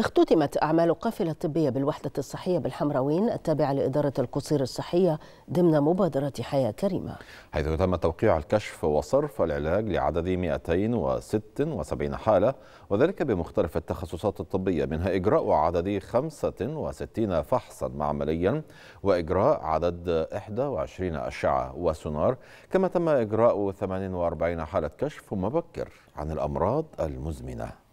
اختتمت أعمال القافلة الطبية بالوحدة الصحية بالحمراوين التابعة لإدارة القصير الصحية ضمن مبادرة حياة كريمة حيث تم توقيع الكشف وصرف العلاج لعدد 276 حالة وذلك بمختلف التخصصات الطبية منها إجراء عدد 65 فحصا معمليا وإجراء عدد 21 أشعة وسونار كما تم إجراء 48 حالة كشف مبكر عن الأمراض المزمنة